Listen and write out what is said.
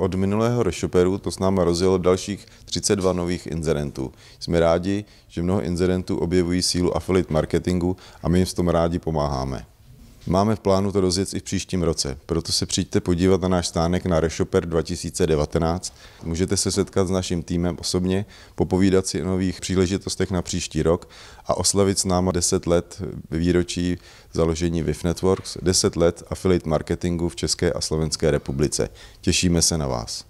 od minulého rešoperu to s námi rozjelo dalších 32 nových inzerentů. Jsme rádi, že mnoho inzerentů objevují sílu affiliate marketingu a my jim s tom rádi pomáháme. Máme v plánu to rozjet i v příštím roce, proto se přijďte podívat na náš stánek na Reshopper 2019. Můžete se setkat s naším týmem osobně, popovídat si o nových příležitostech na příští rok a oslavit s náma 10 let výročí založení VIF Networks, 10 let affiliate marketingu v České a Slovenské republice. Těšíme se na vás.